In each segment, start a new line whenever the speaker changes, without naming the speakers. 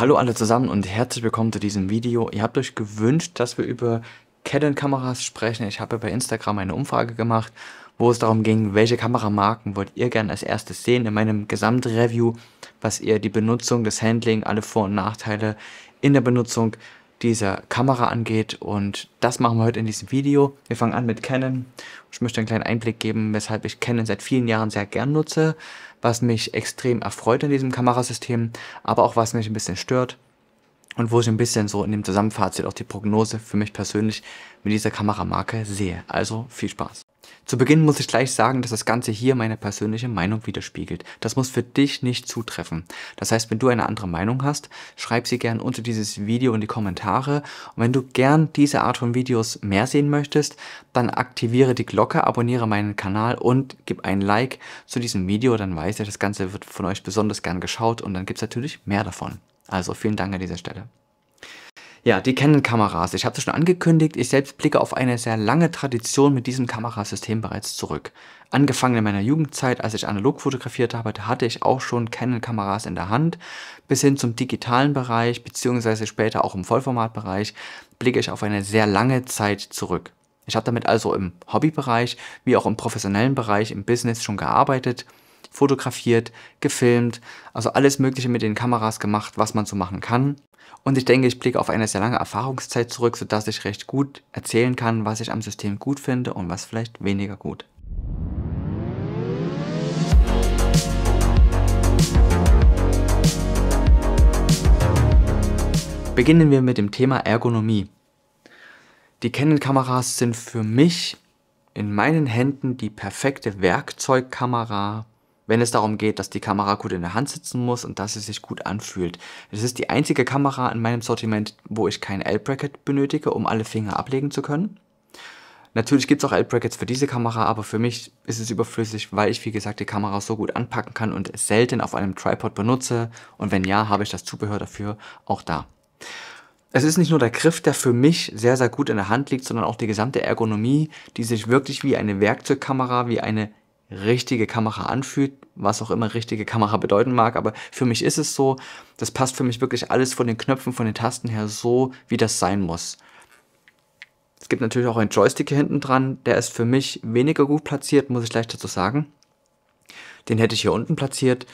Hallo alle zusammen und herzlich willkommen zu diesem Video. Ihr habt euch gewünscht, dass wir über Canon-Kameras sprechen. Ich habe bei Instagram eine Umfrage gemacht, wo es darum ging, welche Kameramarken wollt ihr gerne als erstes sehen in meinem Gesamtreview, was ihr die Benutzung, das Handling, alle Vor- und Nachteile in der Benutzung dieser Kamera angeht und das machen wir heute in diesem Video. Wir fangen an mit Canon. Ich möchte einen kleinen Einblick geben, weshalb ich Canon seit vielen Jahren sehr gern nutze was mich extrem erfreut in diesem Kamerasystem, aber auch was mich ein bisschen stört und wo ich ein bisschen so in dem Zusammenfazit auch die Prognose für mich persönlich mit dieser Kameramarke sehe. Also viel Spaß. Zu Beginn muss ich gleich sagen, dass das Ganze hier meine persönliche Meinung widerspiegelt. Das muss für dich nicht zutreffen. Das heißt, wenn du eine andere Meinung hast, schreib sie gern unter dieses Video in die Kommentare. Und wenn du gern diese Art von Videos mehr sehen möchtest, dann aktiviere die Glocke, abonniere meinen Kanal und gib ein Like zu diesem Video. Dann weiß ich, das Ganze wird von euch besonders gern geschaut und dann gibt es natürlich mehr davon. Also vielen Dank an dieser Stelle. Ja, die Canon-Kameras. Ich habe es schon angekündigt, ich selbst blicke auf eine sehr lange Tradition mit diesem Kamerasystem bereits zurück. Angefangen in meiner Jugendzeit, als ich analog fotografiert habe, hatte ich auch schon Canon-Kameras in der Hand. Bis hin zum digitalen Bereich, beziehungsweise später auch im Vollformatbereich, blicke ich auf eine sehr lange Zeit zurück. Ich habe damit also im Hobbybereich, wie auch im professionellen Bereich, im Business schon gearbeitet – fotografiert, gefilmt, also alles Mögliche mit den Kameras gemacht, was man so machen kann. Und ich denke, ich blicke auf eine sehr lange Erfahrungszeit zurück, sodass ich recht gut erzählen kann, was ich am System gut finde und was vielleicht weniger gut. Beginnen wir mit dem Thema Ergonomie. Die Canon-Kameras sind für mich in meinen Händen die perfekte Werkzeugkamera wenn es darum geht, dass die Kamera gut in der Hand sitzen muss und dass sie sich gut anfühlt. Es ist die einzige Kamera in meinem Sortiment, wo ich kein L-Bracket benötige, um alle Finger ablegen zu können. Natürlich gibt es auch L-Brackets für diese Kamera, aber für mich ist es überflüssig, weil ich wie gesagt die Kamera so gut anpacken kann und es selten auf einem Tripod benutze und wenn ja, habe ich das Zubehör dafür auch da. Es ist nicht nur der Griff, der für mich sehr, sehr gut in der Hand liegt, sondern auch die gesamte Ergonomie, die sich wirklich wie eine Werkzeugkamera, wie eine richtige Kamera anfühlt, was auch immer richtige Kamera bedeuten mag, aber für mich ist es so, das passt für mich wirklich alles von den Knöpfen, von den Tasten her so, wie das sein muss. Es gibt natürlich auch einen Joystick hier hinten dran, der ist für mich weniger gut platziert, muss ich gleich dazu sagen. Den hätte ich hier unten platziert,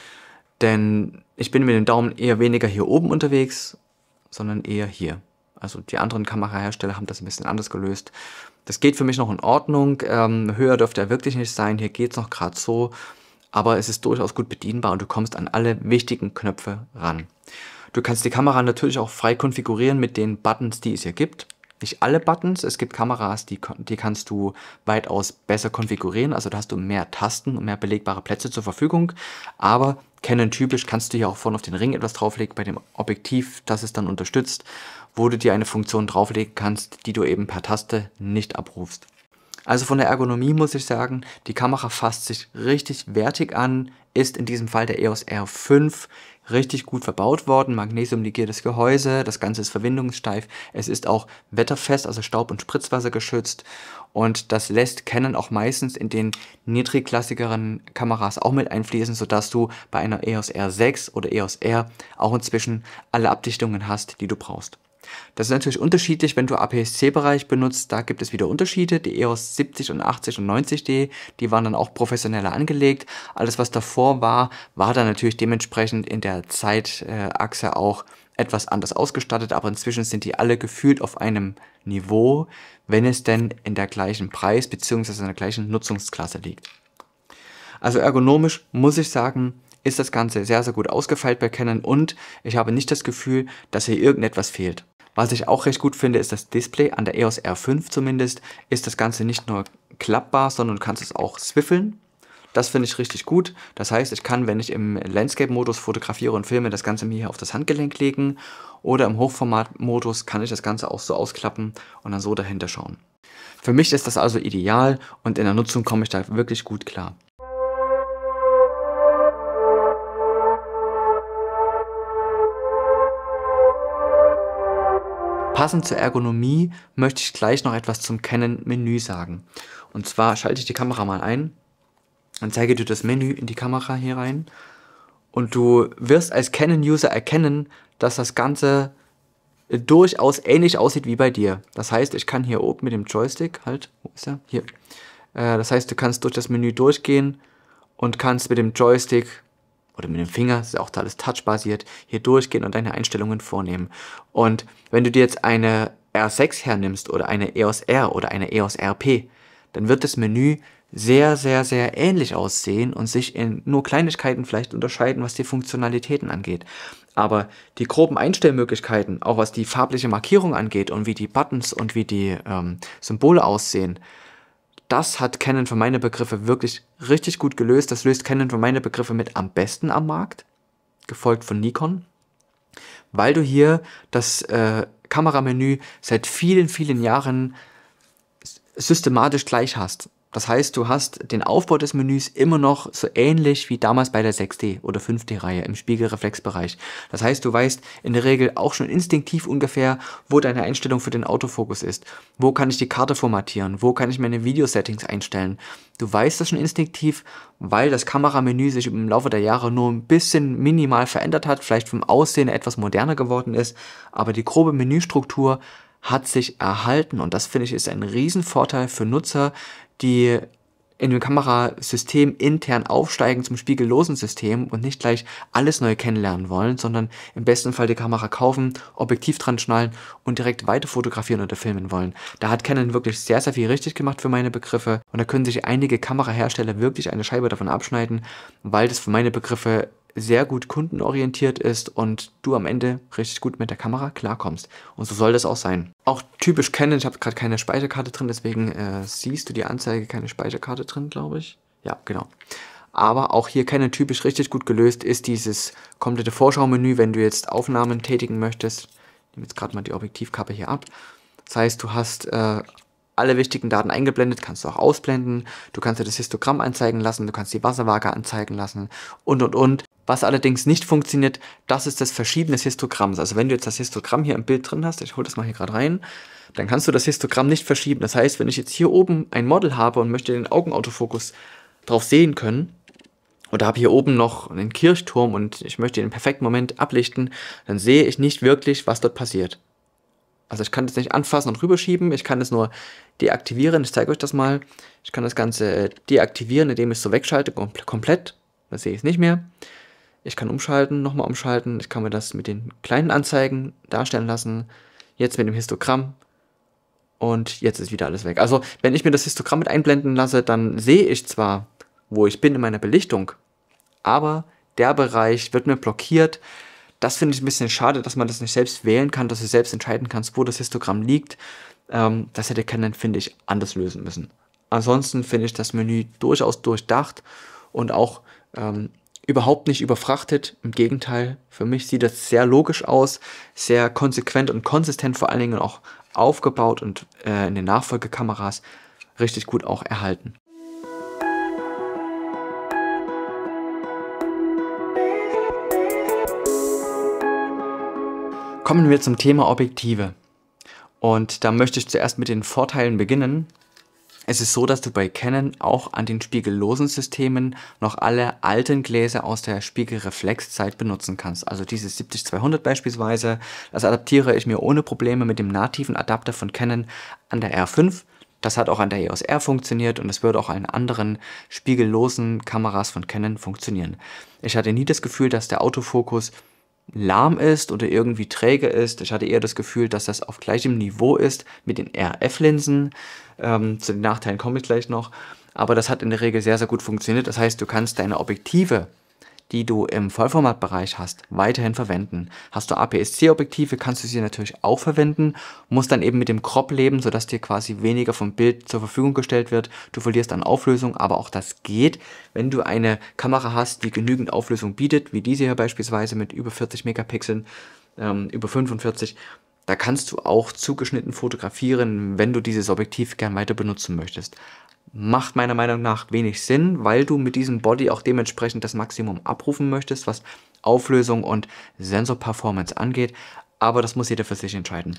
denn ich bin mit dem Daumen eher weniger hier oben unterwegs, sondern eher hier. Also die anderen Kamerahersteller haben das ein bisschen anders gelöst. Das geht für mich noch in Ordnung. Ähm, höher dürfte er wirklich nicht sein. Hier geht es noch gerade so aber es ist durchaus gut bedienbar und du kommst an alle wichtigen Knöpfe ran. Du kannst die Kamera natürlich auch frei konfigurieren mit den Buttons, die es hier gibt. Nicht alle Buttons, es gibt Kameras, die, die kannst du weitaus besser konfigurieren, also da hast du mehr Tasten und mehr belegbare Plätze zur Verfügung, aber Canon typisch kannst du hier auch vorne auf den Ring etwas drauflegen, bei dem Objektiv, das es dann unterstützt, wo du dir eine Funktion drauflegen kannst, die du eben per Taste nicht abrufst. Also von der Ergonomie muss ich sagen, die Kamera fasst sich richtig wertig an, ist in diesem Fall der EOS R5 richtig gut verbaut worden, magnesiumlegiertes Gehäuse, das Ganze ist verwindungssteif, es ist auch wetterfest, also Staub- und Spritzwasser geschützt und das lässt Canon auch meistens in den niedrigklassigeren Kameras auch mit einfließen, sodass du bei einer EOS R6 oder EOS R auch inzwischen alle Abdichtungen hast, die du brauchst. Das ist natürlich unterschiedlich, wenn du APS-C-Bereich benutzt, da gibt es wieder Unterschiede. Die EOS 70 und 80 und 90D, die waren dann auch professioneller angelegt. Alles, was davor war, war dann natürlich dementsprechend in der Zeitachse auch etwas anders ausgestattet, aber inzwischen sind die alle gefühlt auf einem Niveau, wenn es denn in der gleichen Preis- bzw. in der gleichen Nutzungsklasse liegt. Also ergonomisch muss ich sagen, ist das Ganze sehr, sehr gut ausgefeilt bei Canon und ich habe nicht das Gefühl, dass hier irgendetwas fehlt. Was ich auch recht gut finde, ist das Display. An der EOS R5 zumindest ist das Ganze nicht nur klappbar, sondern du kannst es auch swiffeln. Das finde ich richtig gut. Das heißt, ich kann, wenn ich im Landscape-Modus fotografiere und filme, das Ganze mir hier auf das Handgelenk legen. Oder im Hochformat-Modus kann ich das Ganze auch so ausklappen und dann so dahinter schauen. Für mich ist das also ideal und in der Nutzung komme ich da wirklich gut klar. Passend zur Ergonomie möchte ich gleich noch etwas zum Canon-Menü sagen. Und zwar schalte ich die Kamera mal ein und zeige dir das Menü in die Kamera hier rein. Und du wirst als Canon-User erkennen, dass das Ganze durchaus ähnlich aussieht wie bei dir. Das heißt, ich kann hier oben mit dem Joystick, halt, wo ist er? Hier. Äh, das heißt, du kannst durch das Menü durchgehen und kannst mit dem Joystick oder mit dem Finger, das ist auch alles touchbasiert, hier durchgehen und deine Einstellungen vornehmen. Und wenn du dir jetzt eine R6 hernimmst oder eine EOS R oder eine EOS RP, dann wird das Menü sehr, sehr, sehr ähnlich aussehen und sich in nur Kleinigkeiten vielleicht unterscheiden, was die Funktionalitäten angeht. Aber die groben Einstellmöglichkeiten, auch was die farbliche Markierung angeht und wie die Buttons und wie die ähm, Symbole aussehen, das hat Canon für meine Begriffe wirklich richtig gut gelöst. Das löst Canon für meine Begriffe mit am besten am Markt, gefolgt von Nikon, weil du hier das äh, Kameramenü seit vielen, vielen Jahren systematisch gleich hast. Das heißt, du hast den Aufbau des Menüs immer noch so ähnlich wie damals bei der 6D oder 5D-Reihe im Spiegelreflexbereich. Das heißt, du weißt in der Regel auch schon instinktiv ungefähr, wo deine Einstellung für den Autofokus ist. Wo kann ich die Karte formatieren? Wo kann ich meine Videosettings einstellen? Du weißt das schon instinktiv, weil das Kameramenü sich im Laufe der Jahre nur ein bisschen minimal verändert hat, vielleicht vom Aussehen etwas moderner geworden ist, aber die grobe Menüstruktur hat sich erhalten und das finde ich ist ein Riesenvorteil für Nutzer, die in dem Kamerasystem intern aufsteigen zum spiegellosen System und nicht gleich alles neu kennenlernen wollen, sondern im besten Fall die Kamera kaufen, Objektiv dran schnallen und direkt weiter fotografieren oder filmen wollen. Da hat Canon wirklich sehr, sehr viel richtig gemacht für meine Begriffe und da können sich einige Kamerahersteller wirklich eine Scheibe davon abschneiden, weil das für meine Begriffe sehr gut kundenorientiert ist und du am Ende richtig gut mit der Kamera klarkommst. Und so soll das auch sein. Auch typisch Canon, ich habe gerade keine Speicherkarte drin, deswegen äh, siehst du die Anzeige keine Speicherkarte drin, glaube ich. Ja, genau. Aber auch hier Canon typisch richtig gut gelöst ist dieses komplette Vorschaumenü, wenn du jetzt Aufnahmen tätigen möchtest. Ich nehme jetzt gerade mal die Objektivkappe hier ab. Das heißt, du hast äh, alle wichtigen Daten eingeblendet, kannst du auch ausblenden, du kannst dir das Histogramm anzeigen lassen, du kannst die Wasserwaage anzeigen lassen und und und. Was allerdings nicht funktioniert, das ist das Verschieben des Histogramms. Also wenn du jetzt das Histogramm hier im Bild drin hast, ich hole das mal hier gerade rein, dann kannst du das Histogramm nicht verschieben. Das heißt, wenn ich jetzt hier oben ein Model habe und möchte den Augenautofokus drauf sehen können, oder habe hier oben noch einen Kirchturm und ich möchte den perfekten Moment ablichten, dann sehe ich nicht wirklich, was dort passiert. Also ich kann das nicht anfassen und rüberschieben, ich kann das nur deaktivieren, ich zeige euch das mal. Ich kann das Ganze äh, deaktivieren, indem ich es so wegschalte, komplett, dann sehe ich es nicht mehr. Ich kann umschalten, nochmal umschalten. Ich kann mir das mit den kleinen Anzeigen darstellen lassen. Jetzt mit dem Histogramm. Und jetzt ist wieder alles weg. Also, wenn ich mir das Histogramm mit einblenden lasse, dann sehe ich zwar, wo ich bin in meiner Belichtung, aber der Bereich wird mir blockiert. Das finde ich ein bisschen schade, dass man das nicht selbst wählen kann, dass du selbst entscheiden kannst, wo das Histogramm liegt. Ähm, das hätte Canon, finde ich, anders lösen müssen. Ansonsten finde ich das Menü durchaus durchdacht und auch ähm, überhaupt nicht überfrachtet. Im Gegenteil, für mich sieht das sehr logisch aus, sehr konsequent und konsistent vor allen Dingen auch aufgebaut und äh, in den Nachfolgekameras richtig gut auch erhalten. Kommen wir zum Thema Objektive. Und da möchte ich zuerst mit den Vorteilen beginnen. Es ist so, dass du bei Canon auch an den spiegellosen Systemen noch alle alten Gläser aus der Spiegelreflexzeit benutzen kannst. Also dieses 70-200 beispielsweise, das adaptiere ich mir ohne Probleme mit dem nativen Adapter von Canon an der R5. Das hat auch an der EOS R funktioniert und es würde auch an anderen spiegellosen Kameras von Canon funktionieren. Ich hatte nie das Gefühl, dass der Autofokus lahm ist oder irgendwie träge ist. Ich hatte eher das Gefühl, dass das auf gleichem Niveau ist mit den RF-Linsen. Ähm, zu den Nachteilen komme ich gleich noch. Aber das hat in der Regel sehr, sehr gut funktioniert. Das heißt, du kannst deine Objektive die du im Vollformatbereich hast, weiterhin verwenden. Hast du APS-C-Objektive, kannst du sie natürlich auch verwenden, musst dann eben mit dem Crop leben, sodass dir quasi weniger vom Bild zur Verfügung gestellt wird. Du verlierst an Auflösung, aber auch das geht, wenn du eine Kamera hast, die genügend Auflösung bietet, wie diese hier beispielsweise mit über 40 Megapixeln, ähm, über 45, da kannst du auch zugeschnitten fotografieren, wenn du dieses Objektiv gern weiter benutzen möchtest macht meiner Meinung nach wenig Sinn, weil du mit diesem Body auch dementsprechend das Maximum abrufen möchtest, was Auflösung und Sensor-Performance angeht. Aber das muss jeder für sich entscheiden.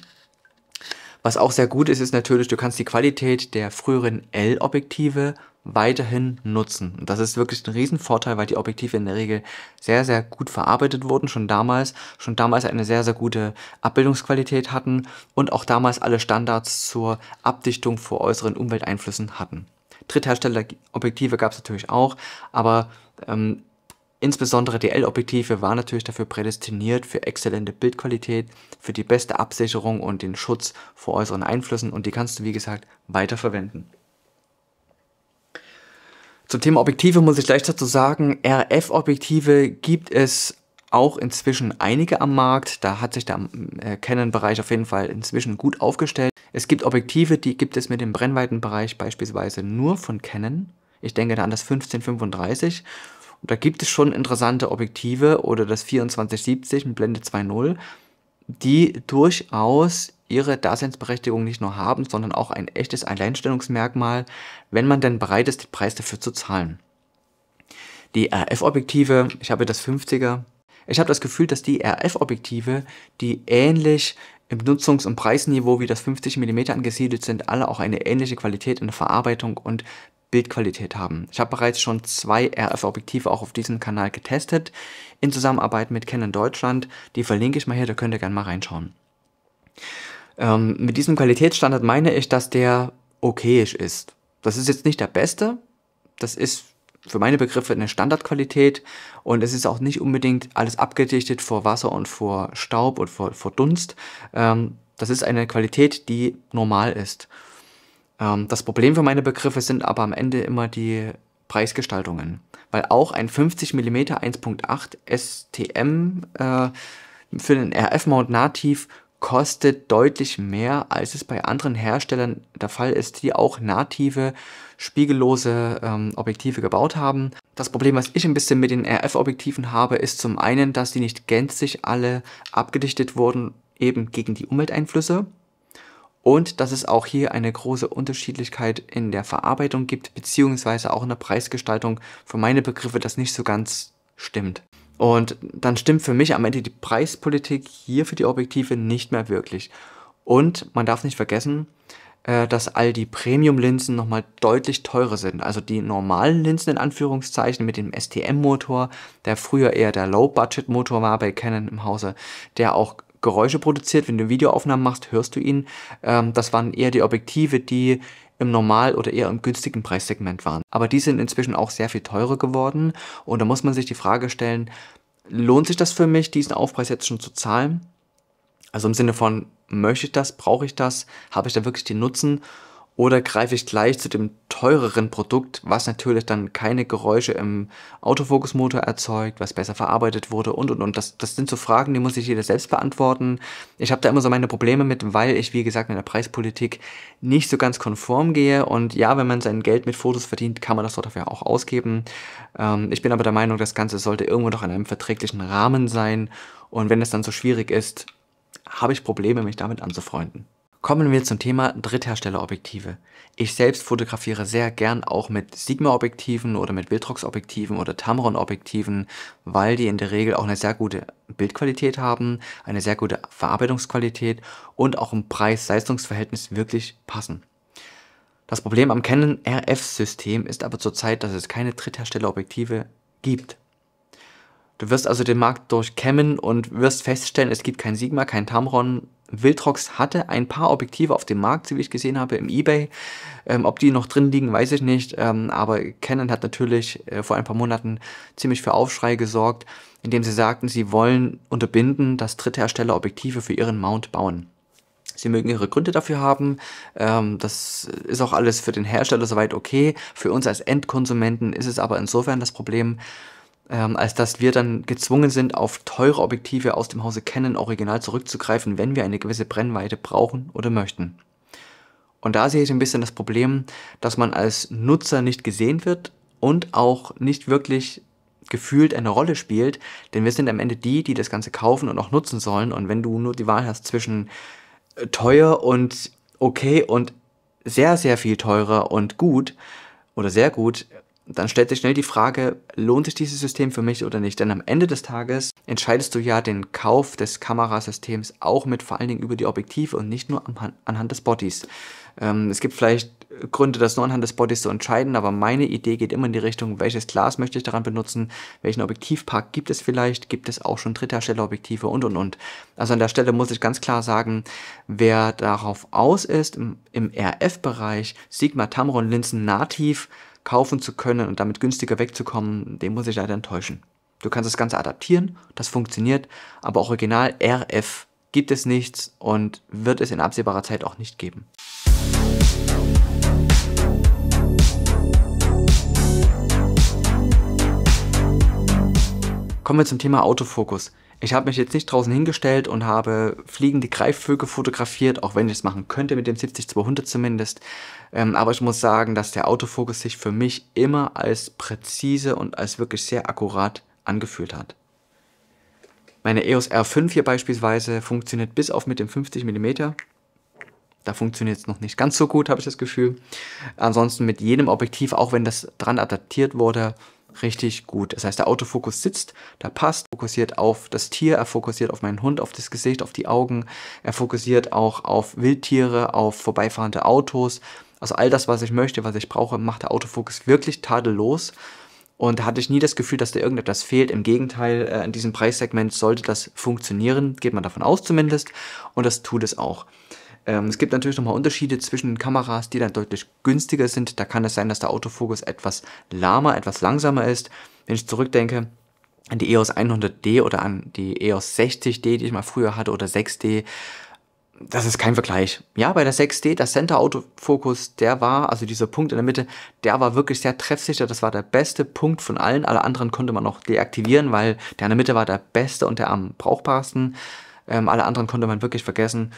Was auch sehr gut ist, ist natürlich, du kannst die Qualität der früheren L-Objektive weiterhin nutzen. Und das ist wirklich ein Riesenvorteil, weil die Objektive in der Regel sehr, sehr gut verarbeitet wurden, schon damals, schon damals eine sehr, sehr gute Abbildungsqualität hatten und auch damals alle Standards zur Abdichtung vor äußeren Umwelteinflüssen hatten. Dritthersteller-Objektive gab es natürlich auch, aber ähm, insbesondere l objektive waren natürlich dafür prädestiniert für exzellente Bildqualität, für die beste Absicherung und den Schutz vor äußeren Einflüssen und die kannst du, wie gesagt, weiterverwenden. Zum Thema Objektive muss ich gleich dazu sagen, RF-Objektive gibt es auch inzwischen einige am Markt. Da hat sich der äh, Canon-Bereich auf jeden Fall inzwischen gut aufgestellt. Es gibt Objektive, die gibt es mit dem Brennweitenbereich beispielsweise nur von Canon. Ich denke da an das 1535. Und da gibt es schon interessante Objektive oder das 2470 mit Blende 2.0, die durchaus ihre Daseinsberechtigung nicht nur haben, sondern auch ein echtes Alleinstellungsmerkmal, wenn man denn bereit ist, den Preis dafür zu zahlen. Die RF-Objektive, ich habe das 50er, ich habe das Gefühl, dass die RF-Objektive, die ähnlich im Nutzungs- und Preisniveau wie das 50 mm angesiedelt sind, alle auch eine ähnliche Qualität in der Verarbeitung und Bildqualität haben. Ich habe bereits schon zwei RF-Objektive auch auf diesem Kanal getestet, in Zusammenarbeit mit Canon Deutschland. Die verlinke ich mal hier, da könnt ihr gerne mal reinschauen. Ähm, mit diesem Qualitätsstandard meine ich, dass der okayisch ist. Das ist jetzt nicht der beste, das ist für meine Begriffe eine Standardqualität und es ist auch nicht unbedingt alles abgedichtet vor Wasser und vor Staub und vor, vor Dunst. Ähm, das ist eine Qualität, die normal ist. Ähm, das Problem für meine Begriffe sind aber am Ende immer die Preisgestaltungen, weil auch ein 50 mm 1.8 STM äh, für den RF-Mount nativ kostet deutlich mehr, als es bei anderen Herstellern der Fall ist, die auch native, spiegellose ähm, Objektive gebaut haben. Das Problem, was ich ein bisschen mit den RF-Objektiven habe, ist zum einen, dass die nicht gänzlich alle abgedichtet wurden, eben gegen die Umwelteinflüsse. Und dass es auch hier eine große Unterschiedlichkeit in der Verarbeitung gibt, beziehungsweise auch in der Preisgestaltung für meine Begriffe, das nicht so ganz stimmt. Und dann stimmt für mich am Ende die Preispolitik hier für die Objektive nicht mehr wirklich. Und man darf nicht vergessen, äh, dass all die Premium-Linsen nochmal deutlich teurer sind. Also die normalen Linsen in Anführungszeichen mit dem STM-Motor, der früher eher der Low-Budget-Motor war bei Canon im Hause, der auch Geräusche produziert. Wenn du Videoaufnahmen machst, hörst du ihn. Ähm, das waren eher die Objektive, die im Normal- oder eher im günstigen Preissegment waren. Aber die sind inzwischen auch sehr viel teurer geworden und da muss man sich die Frage stellen, lohnt sich das für mich, diesen Aufpreis jetzt schon zu zahlen? Also im Sinne von, möchte ich das, brauche ich das, habe ich da wirklich den Nutzen? Oder greife ich gleich zu dem teureren Produkt, was natürlich dann keine Geräusche im Autofokusmotor erzeugt, was besser verarbeitet wurde und und und. Das, das sind so Fragen, die muss ich jeder selbst beantworten. Ich habe da immer so meine Probleme mit, weil ich, wie gesagt, in der Preispolitik nicht so ganz konform gehe. Und ja, wenn man sein Geld mit Fotos verdient, kann man das dafür auch ausgeben. Ähm, ich bin aber der Meinung, das Ganze sollte irgendwo doch in einem verträglichen Rahmen sein. Und wenn es dann so schwierig ist, habe ich Probleme, mich damit anzufreunden. Kommen wir zum Thema Drittherstellerobjektive. Ich selbst fotografiere sehr gern auch mit Sigma-Objektiven oder mit Viltrox-Objektiven oder Tamron-Objektiven, weil die in der Regel auch eine sehr gute Bildqualität haben, eine sehr gute Verarbeitungsqualität und auch im Preis-Leistungsverhältnis wirklich passen. Das Problem am Canon RF-System ist aber zurzeit, dass es keine Drittherstellerobjektive gibt. Du wirst also den Markt durchkämmen und wirst feststellen, es gibt kein Sigma, kein Tamron, Viltrox hatte ein paar Objektive auf dem Markt, wie ich gesehen habe, im Ebay. Ähm, ob die noch drin liegen, weiß ich nicht. Ähm, aber Canon hat natürlich äh, vor ein paar Monaten ziemlich für Aufschrei gesorgt, indem sie sagten, sie wollen unterbinden, dass Dritthersteller Objektive für ihren Mount bauen. Sie mögen ihre Gründe dafür haben. Ähm, das ist auch alles für den Hersteller soweit okay. Für uns als Endkonsumenten ist es aber insofern das Problem, ähm, als dass wir dann gezwungen sind, auf teure Objektive aus dem Hause Canon Original zurückzugreifen, wenn wir eine gewisse Brennweite brauchen oder möchten. Und da sehe ich ein bisschen das Problem, dass man als Nutzer nicht gesehen wird und auch nicht wirklich gefühlt eine Rolle spielt, denn wir sind am Ende die, die das Ganze kaufen und auch nutzen sollen. Und wenn du nur die Wahl hast zwischen äh, teuer und okay und sehr, sehr viel teurer und gut oder sehr gut, dann stellt sich schnell die Frage, lohnt sich dieses System für mich oder nicht? Denn am Ende des Tages entscheidest du ja den Kauf des Kamerasystems auch mit vor allen Dingen über die Objektive und nicht nur anhand des Bodies. Ähm, es gibt vielleicht Gründe, das nur anhand des Bodies zu entscheiden, aber meine Idee geht immer in die Richtung, welches Glas möchte ich daran benutzen, welchen Objektivpark gibt es vielleicht, gibt es auch schon Drittherstellerobjektive und und und. Also an der Stelle muss ich ganz klar sagen, wer darauf aus ist, im, im RF-Bereich Sigma Tamron Linsen nativ kaufen zu können und damit günstiger wegzukommen, den muss ich leider enttäuschen. Du kannst das Ganze adaptieren, das funktioniert, aber auch original RF gibt es nichts und wird es in absehbarer Zeit auch nicht geben. Kommen wir zum Thema Autofokus. Ich habe mich jetzt nicht draußen hingestellt und habe fliegende Greifvögel fotografiert, auch wenn ich es machen könnte mit dem 70-200 zumindest. Ähm, aber ich muss sagen, dass der Autofokus sich für mich immer als präzise und als wirklich sehr akkurat angefühlt hat. Meine EOS R5 hier beispielsweise funktioniert bis auf mit dem 50mm. Da funktioniert es noch nicht ganz so gut, habe ich das Gefühl. Ansonsten mit jedem Objektiv, auch wenn das dran adaptiert wurde, richtig gut. Das heißt, der Autofokus sitzt, da passt, fokussiert auf das Tier, er fokussiert auf meinen Hund, auf das Gesicht, auf die Augen, er fokussiert auch auf Wildtiere, auf vorbeifahrende Autos. Also all das, was ich möchte, was ich brauche, macht der Autofokus wirklich tadellos. Und da hatte ich nie das Gefühl, dass da irgendetwas fehlt. Im Gegenteil, äh, in diesem Preissegment sollte das funktionieren, geht man davon aus zumindest. Und das tut es auch. Ähm, es gibt natürlich nochmal Unterschiede zwischen Kameras, die dann deutlich günstiger sind. Da kann es sein, dass der Autofokus etwas lahmer, etwas langsamer ist. Wenn ich zurückdenke, an die EOS 100D oder an die EOS 60D, die ich mal früher hatte, oder 6D. Das ist kein Vergleich. Ja, bei der 6D, der Center Autofokus, der war, also dieser Punkt in der Mitte, der war wirklich sehr treffsicher. Das war der beste Punkt von allen. Alle anderen konnte man noch deaktivieren, weil der in der Mitte war der beste und der am brauchbarsten. Ähm, alle anderen konnte man wirklich vergessen.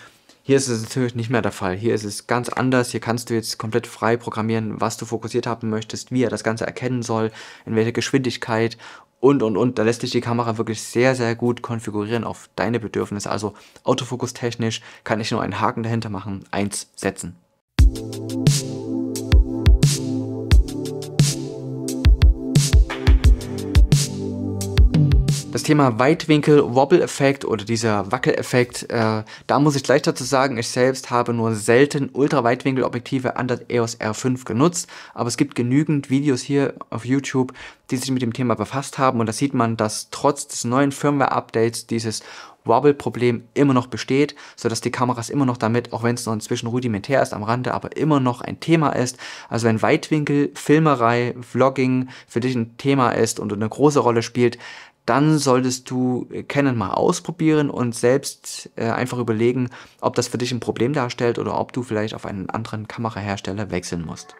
Hier ist es natürlich nicht mehr der Fall. Hier ist es ganz anders. Hier kannst du jetzt komplett frei programmieren, was du fokussiert haben möchtest, wie er das Ganze erkennen soll, in welcher Geschwindigkeit und, und, und. Da lässt sich die Kamera wirklich sehr, sehr gut konfigurieren auf deine Bedürfnisse. Also autofokustechnisch kann ich nur einen Haken dahinter machen, eins setzen. Das Thema Weitwinkel-Wobble-Effekt oder dieser Wackeleffekt, äh, da muss ich gleich dazu sagen, ich selbst habe nur selten Ultra-Weitwinkel-Objektive an das EOS R5 genutzt, aber es gibt genügend Videos hier auf YouTube, die sich mit dem Thema befasst haben und da sieht man, dass trotz des neuen Firmware-Updates dieses Wobble-Problem immer noch besteht, sodass die Kameras immer noch damit, auch wenn es noch inzwischen rudimentär ist am Rande, aber immer noch ein Thema ist. Also wenn Weitwinkel, Filmerei, Vlogging für dich ein Thema ist und eine große Rolle spielt, dann solltest du äh, Canon mal ausprobieren und selbst äh, einfach überlegen, ob das für dich ein Problem darstellt oder ob du vielleicht auf einen anderen Kamerahersteller wechseln musst.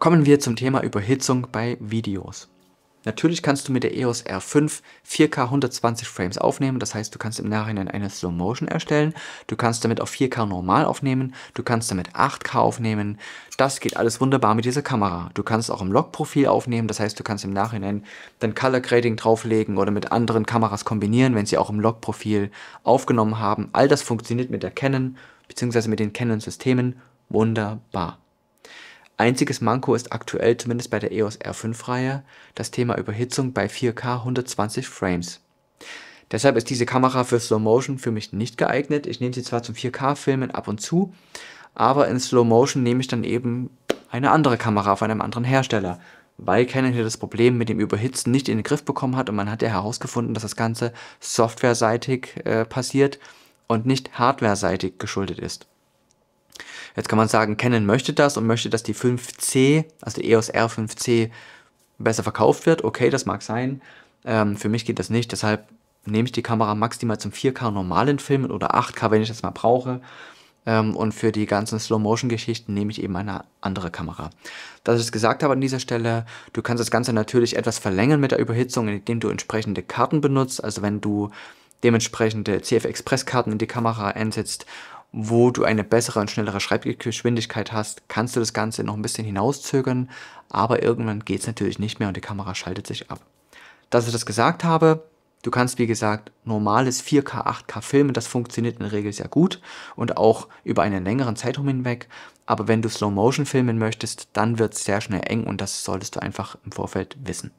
Kommen wir zum Thema Überhitzung bei Videos. Natürlich kannst du mit der EOS R5 4K 120 Frames aufnehmen, das heißt, du kannst im Nachhinein eine Slow Motion erstellen, du kannst damit auf 4K normal aufnehmen, du kannst damit 8K aufnehmen, das geht alles wunderbar mit dieser Kamera. Du kannst auch im Log-Profil aufnehmen, das heißt, du kannst im Nachhinein dein Color Grading drauflegen oder mit anderen Kameras kombinieren, wenn sie auch im Log-Profil aufgenommen haben. All das funktioniert mit der Canon bzw. mit den Canon-Systemen wunderbar. Einziges Manko ist aktuell zumindest bei der EOS R5-Reihe das Thema Überhitzung bei 4K 120 Frames. Deshalb ist diese Kamera für Slow Motion für mich nicht geeignet. Ich nehme sie zwar zum 4K-Filmen ab und zu, aber in Slow Motion nehme ich dann eben eine andere Kamera von einem anderen Hersteller, weil Canon hier das Problem mit dem Überhitzen nicht in den Griff bekommen hat und man hat ja herausgefunden, dass das Ganze softwareseitig äh, passiert und nicht hardwareseitig geschuldet ist. Jetzt kann man sagen, Canon möchte das und möchte, dass die 5C, also die EOS R5C, besser verkauft wird. Okay, das mag sein. Ähm, für mich geht das nicht, deshalb nehme ich die Kamera maximal zum 4K normalen Filmen oder 8K, wenn ich das mal brauche. Ähm, und für die ganzen Slow-Motion-Geschichten nehme ich eben eine andere Kamera. Dass ich es gesagt habe an dieser Stelle, du kannst das Ganze natürlich etwas verlängern mit der Überhitzung, indem du entsprechende Karten benutzt. Also wenn du dementsprechende CF-Express-Karten in die Kamera einsetzt wo du eine bessere und schnellere Schreibgeschwindigkeit hast, kannst du das Ganze noch ein bisschen hinauszögern, aber irgendwann geht es natürlich nicht mehr und die Kamera schaltet sich ab. Dass ich das gesagt habe, du kannst wie gesagt normales 4K, 8K filmen, das funktioniert in der Regel sehr gut und auch über einen längeren Zeitraum hinweg, aber wenn du Slow Motion filmen möchtest, dann wird es sehr schnell eng und das solltest du einfach im Vorfeld wissen.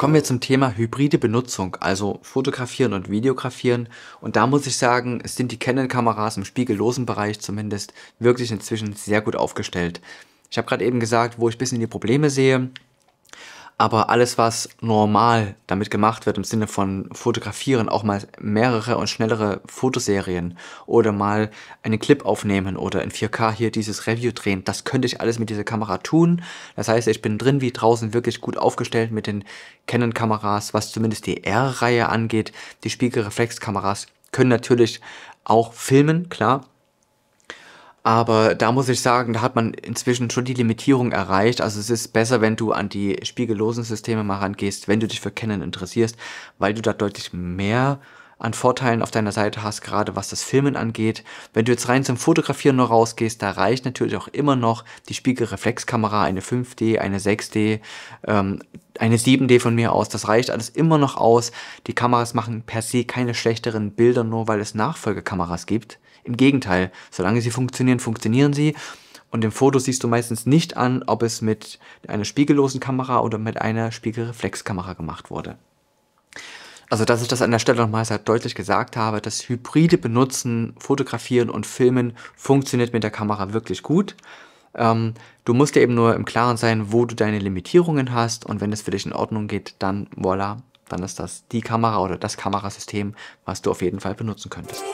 Kommen wir zum Thema hybride Benutzung, also fotografieren und videografieren. Und da muss ich sagen, sind die Canon-Kameras im spiegellosen Bereich zumindest wirklich inzwischen sehr gut aufgestellt. Ich habe gerade eben gesagt, wo ich ein bisschen die Probleme sehe aber alles, was normal damit gemacht wird, im Sinne von fotografieren, auch mal mehrere und schnellere Fotoserien oder mal einen Clip aufnehmen oder in 4K hier dieses Review drehen, das könnte ich alles mit dieser Kamera tun. Das heißt, ich bin drin wie draußen wirklich gut aufgestellt mit den Canon-Kameras, was zumindest die R-Reihe angeht. Die Spiegelreflexkameras können natürlich auch filmen, klar, aber da muss ich sagen, da hat man inzwischen schon die Limitierung erreicht. Also es ist besser, wenn du an die spiegellosen Systeme mal rangehst, wenn du dich für Canon interessierst, weil du da deutlich mehr an Vorteilen auf deiner Seite hast, gerade was das Filmen angeht. Wenn du jetzt rein zum Fotografieren nur rausgehst, da reicht natürlich auch immer noch die Spiegelreflexkamera, eine 5D, eine 6D, ähm, eine 7D von mir aus. Das reicht alles immer noch aus. Die Kameras machen per se keine schlechteren Bilder, nur weil es Nachfolgekameras gibt. Im Gegenteil, solange sie funktionieren, funktionieren sie. Und im Foto siehst du meistens nicht an, ob es mit einer spiegellosen Kamera oder mit einer Spiegelreflexkamera gemacht wurde. Also, dass ich das an der Stelle nochmal sehr deutlich gesagt habe, das hybride Benutzen, Fotografieren und Filmen funktioniert mit der Kamera wirklich gut. Ähm, du musst dir eben nur im Klaren sein, wo du deine Limitierungen hast und wenn es für dich in Ordnung geht, dann voilà, dann ist das die Kamera oder das Kamerasystem, was du auf jeden Fall benutzen könntest.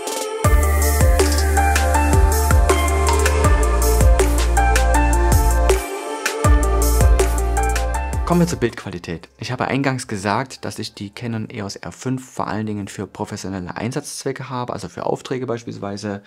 Kommen wir zur Bildqualität. Ich habe eingangs gesagt, dass ich die Canon EOS R5 vor allen Dingen für professionelle Einsatzzwecke habe, also für Aufträge beispielsweise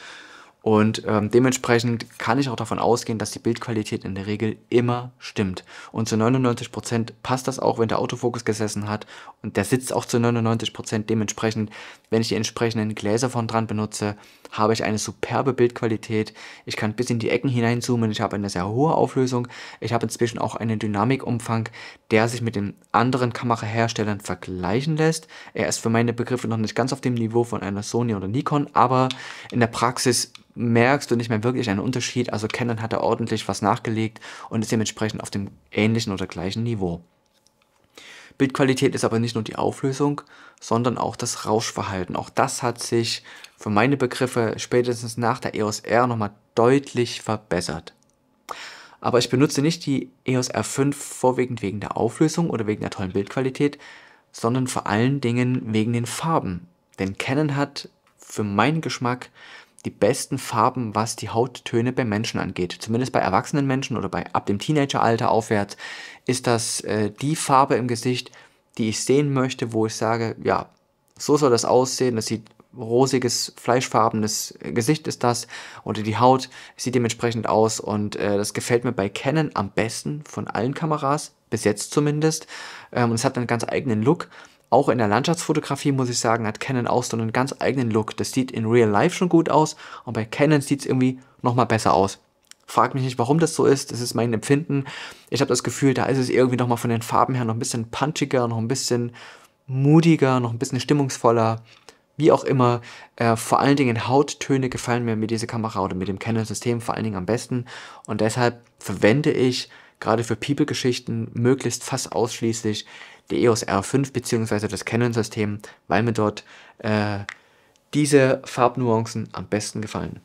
und ähm, dementsprechend kann ich auch davon ausgehen, dass die Bildqualität in der Regel immer stimmt. Und zu 99% passt das auch, wenn der Autofokus gesessen hat. Und der sitzt auch zu 99%. Dementsprechend, wenn ich die entsprechenden Gläser von dran benutze, habe ich eine superbe Bildqualität. Ich kann bis in die Ecken hineinzoomen. Ich habe eine sehr hohe Auflösung. Ich habe inzwischen auch einen Dynamikumfang, der sich mit den anderen Kameraherstellern vergleichen lässt. Er ist für meine Begriffe noch nicht ganz auf dem Niveau von einer Sony oder Nikon, aber in der Praxis merkst du nicht mehr wirklich einen Unterschied. Also Canon hat da ordentlich was nachgelegt und ist dementsprechend auf dem ähnlichen oder gleichen Niveau. Bildqualität ist aber nicht nur die Auflösung, sondern auch das Rauschverhalten. Auch das hat sich für meine Begriffe spätestens nach der EOS R nochmal deutlich verbessert. Aber ich benutze nicht die EOS R5 vorwiegend wegen der Auflösung oder wegen der tollen Bildqualität, sondern vor allen Dingen wegen den Farben. Denn Canon hat für meinen Geschmack die besten Farben, was die Hauttöne bei Menschen angeht. Zumindest bei erwachsenen Menschen oder bei ab dem Teenageralter aufwärts ist das äh, die Farbe im Gesicht, die ich sehen möchte, wo ich sage, ja, so soll das aussehen, das sieht rosiges, fleischfarbenes Gesicht ist das oder die Haut sieht dementsprechend aus und äh, das gefällt mir bei Canon am besten von allen Kameras, bis jetzt zumindest. Ähm, und es hat einen ganz eigenen Look auch in der Landschaftsfotografie muss ich sagen, hat Canon auch so einen ganz eigenen Look. Das sieht in Real Life schon gut aus und bei Canon sieht es irgendwie nochmal besser aus. Frag mich nicht, warum das so ist. Das ist mein Empfinden. Ich habe das Gefühl, da ist es irgendwie nochmal von den Farben her noch ein bisschen punchiger, noch ein bisschen mutiger, noch ein bisschen stimmungsvoller. Wie auch immer, äh, vor allen Dingen Hauttöne gefallen mir mit dieser Kamera oder mit dem Canon-System vor allen Dingen am besten. Und deshalb verwende ich gerade für People-Geschichten möglichst fast ausschließlich die EOS R5 bzw. das Canon-System, weil mir dort äh, diese Farbnuancen am besten gefallen.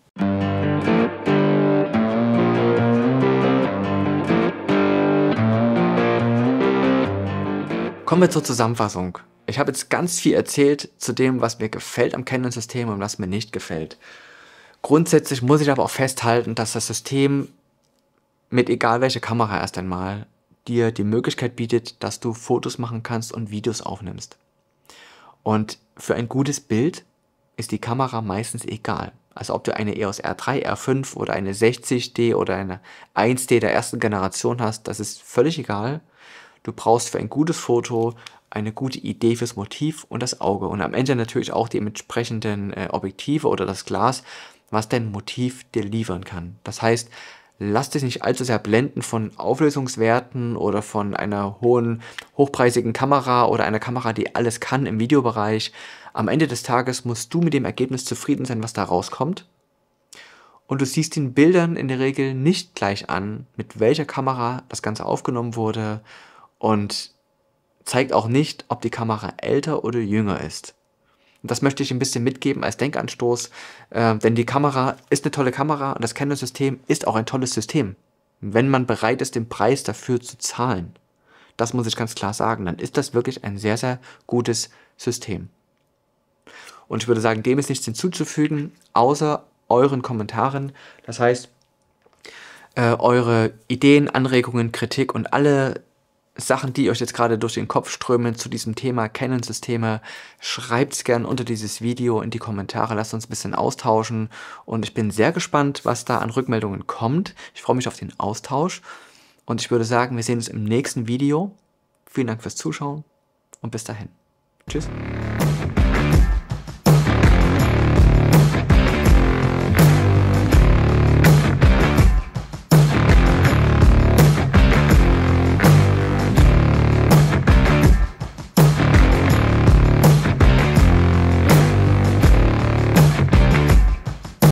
Kommen wir zur Zusammenfassung. Ich habe jetzt ganz viel erzählt zu dem, was mir gefällt am Canon-System und was mir nicht gefällt. Grundsätzlich muss ich aber auch festhalten, dass das System mit egal welcher Kamera erst einmal dir die Möglichkeit bietet, dass du Fotos machen kannst und Videos aufnimmst. Und für ein gutes Bild ist die Kamera meistens egal. Also ob du eine EOS R3, R5 oder eine 60D oder eine 1D der ersten Generation hast, das ist völlig egal. Du brauchst für ein gutes Foto eine gute Idee fürs Motiv und das Auge und am Ende natürlich auch die entsprechenden äh, Objektive oder das Glas, was dein Motiv dir liefern kann. Das heißt, lass dich nicht allzu sehr blenden von Auflösungswerten oder von einer hohen, hochpreisigen Kamera oder einer Kamera, die alles kann im Videobereich. Am Ende des Tages musst du mit dem Ergebnis zufrieden sein, was da rauskommt. Und du siehst den Bildern in der Regel nicht gleich an, mit welcher Kamera das Ganze aufgenommen wurde und zeigt auch nicht, ob die Kamera älter oder jünger ist. Und das möchte ich ein bisschen mitgeben als Denkanstoß, äh, denn die Kamera ist eine tolle Kamera und das Canon-System ist auch ein tolles System. Wenn man bereit ist, den Preis dafür zu zahlen, das muss ich ganz klar sagen, dann ist das wirklich ein sehr, sehr gutes System. Und ich würde sagen, dem ist nichts hinzuzufügen, außer euren Kommentaren. Das heißt, äh, eure Ideen, Anregungen, Kritik und alle Sachen, die euch jetzt gerade durch den Kopf strömen zu diesem Thema Canon-Systeme, schreibt's gern unter dieses Video in die Kommentare, lasst uns ein bisschen austauschen und ich bin sehr gespannt, was da an Rückmeldungen kommt. Ich freue mich auf den Austausch und ich würde sagen, wir sehen uns im nächsten Video. Vielen Dank fürs Zuschauen und bis dahin. Tschüss.